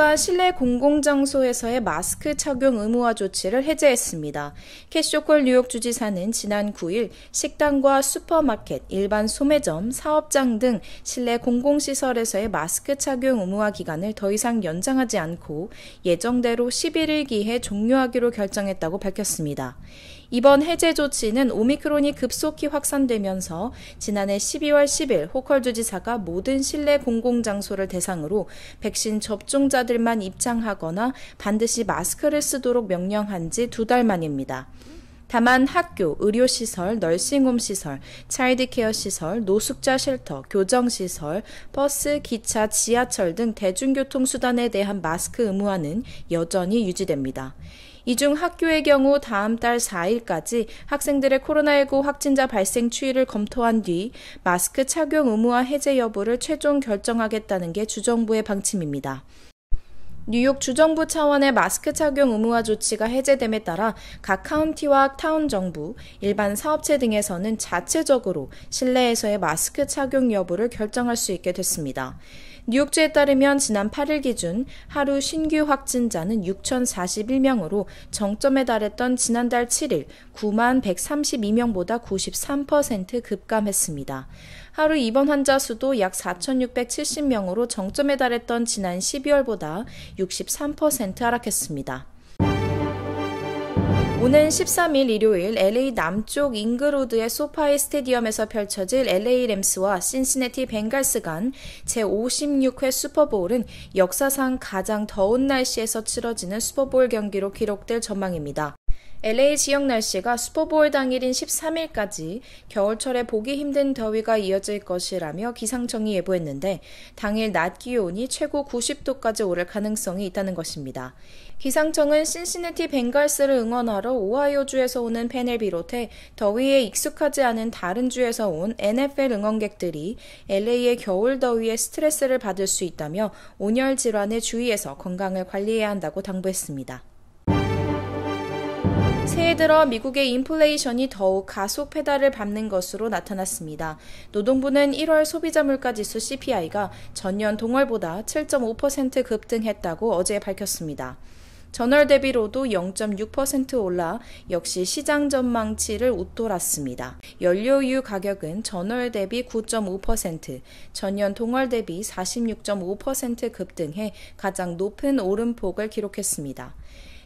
정부가 실내 공공장소에서의 마스크 착용 의무화 조치를 해제했습니다. 캐쇼콜 뉴욕 주지사는 지난 9일 식당과 슈퍼마켓, 일반 소매점, 사업장 등 실내 공공시설에서의 마스크 착용 의무화 기간을 더 이상 연장하지 않고 예정대로 11일 기해 종료하기로 결정했다고 밝혔습니다. 이번 해제 조치는 오미크론이 급속히 확산되면서 지난해 12월 10일 호컬 주지사가 모든 실내 공공장소를 대상으로 백신 접종자들만 입장하거나 반드시 마스크를 쓰도록 명령한 지 두 달 만입니다. 다만 학교, 의료시설, 널싱홈 시설, 차일드케어 시설, 노숙자 쉘터, 교정시설, 버스, 기차, 지하철 등 대중교통수단에 대한 마스크 의무화는 여전히 유지됩니다. 이중 학교의 경우 다음 달 4일까지 학생들의 코로나19 확진자 발생 추이를 검토한 뒤 마스크 착용 의무화 해제 여부를 최종 결정하겠다는 게 주정부의 방침입니다. 뉴욕 주정부 차원의 마스크 착용 의무화 조치가 해제됨에 따라 각 카운티와 타운 정부, 일반 사업체 등에서는 자체적으로 실내에서의 마스크 착용 여부를 결정할 수 있게 됐습니다. 뉴욕주에 따르면 지난 8일 기준 하루 신규 확진자는 6,041명으로 정점에 달했던 지난달 7일 9만 132명보다 93% 급감했습니다. 하루 입원 환자 수도 약 4,670명으로 정점에 달했던 지난 12월보다 63% 하락했습니다. 오는 13일 일요일 LA 남쪽 잉그로드의 소파이 스테디엄에서 펼쳐질 LA 램스와 신시네티 벵갈스 간 제56회 슈퍼볼은 역사상 가장 더운 날씨에서 치러지는 슈퍼볼 경기로 기록될 전망입니다. LA 지역 날씨가 슈퍼볼 당일인 13일까지 겨울철에 보기 힘든 더위가 이어질 것이라며 기상청이 예보했는데 당일 낮 기온이 최고 90도까지 오를 가능성이 있다는 것입니다. 기상청은 신시내티 벵갈스를 응원하러 오하이오주에서 오는 팬을 비롯해 더위에 익숙하지 않은 다른 주에서 온 NFL 응원객들이 LA의 겨울 더위에 스트레스를 받을 수 있다며 온열 질환에 주의해서 건강을 관리해야 한다고 당부했습니다. 새해 들어 미국의 인플레이션이 더욱 가속 페달을 밟는 것으로 나타났습니다. 노동부는 1월 소비자 물가 지수 CPI가 전년 동월보다 7.5% 급등했다고 어제 밝혔습니다. 전월 대비로도 0.6% 올라 역시 시장 전망치를 웃돌았습니다. 연료유 가격은 전월 대비 9.5%, 전년 동월 대비 46.5% 급등해 가장 높은 오름폭을 기록했습니다.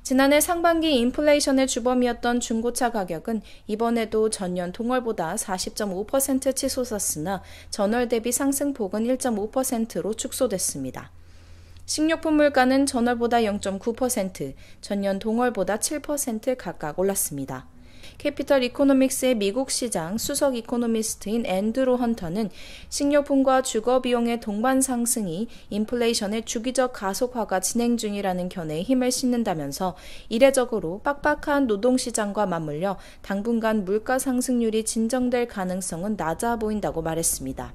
지난해 상반기 인플레이션의 주범이었던 중고차 가격은 이번에도 전년 동월보다 40.5% 치솟았으나 전월 대비 상승폭은 1.5%로 축소됐습니다. 식료품 물가는 전월보다 0.9%, 전년 동월보다 7% 각각 올랐습니다. 캐피털 이코노믹스의 미국 시장 수석 이코노미스트인 앤드로 헌터는 식료품과 주거 비용의 동반 상승이 인플레이션의 주기적 가속화가 진행 중이라는 견해에 힘을 싣는다면서 이례적으로 빡빡한 노동 시장과 맞물려 당분간 물가 상승률이 진정될 가능성은 낮아 보인다고 말했습니다.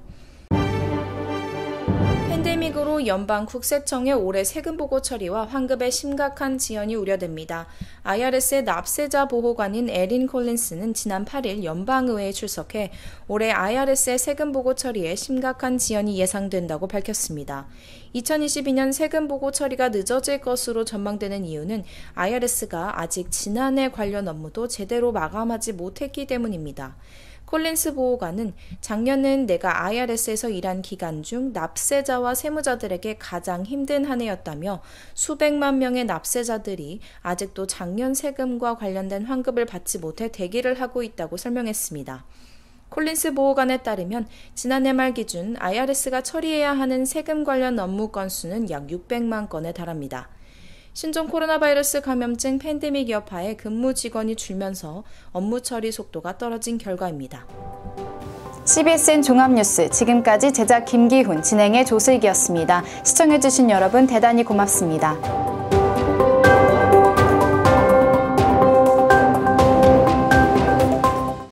팬데믹으로 연방 국세청의 올해 세금 보고 처리와 환급에 심각한 지연이 우려됩니다. IRS의 납세자 보호관인 에린 콜린스는 지난 8일 연방의회에 출석해 올해 IRS의 세금 보고 처리에 심각한 지연이 예상된다고 밝혔습니다. 2022년 세금 보고 처리가 늦어질 것으로 전망되는 이유는 IRS가 아직 지난해 관련 업무도 제대로 마감하지 못했기 때문입니다. 콜린스 보호관은 작년은 내가 IRS에서 일한 기간 중 납세자와 세무자들에게 가장 힘든 한 해였다며 수백만 명의 납세자들이 아직도 작년 세금과 관련된 환급을 받지 못해 대기를 하고 있다고 설명했습니다. 콜린스 보호관에 따르면 지난해 말 기준 IRS가 처리해야 하는 세금 관련 업무 건수는 약 600만 건에 달합니다. 신종 코로나 바이러스 감염증 팬데믹 여파에 근무 직원이 줄면서 업무 처리 속도가 떨어진 결과입니다. CBSN 종합뉴스 지금까지 제작 김기훈 진행의 조슬기였습니다. 시청해주신 여러분 대단히 고맙습니다.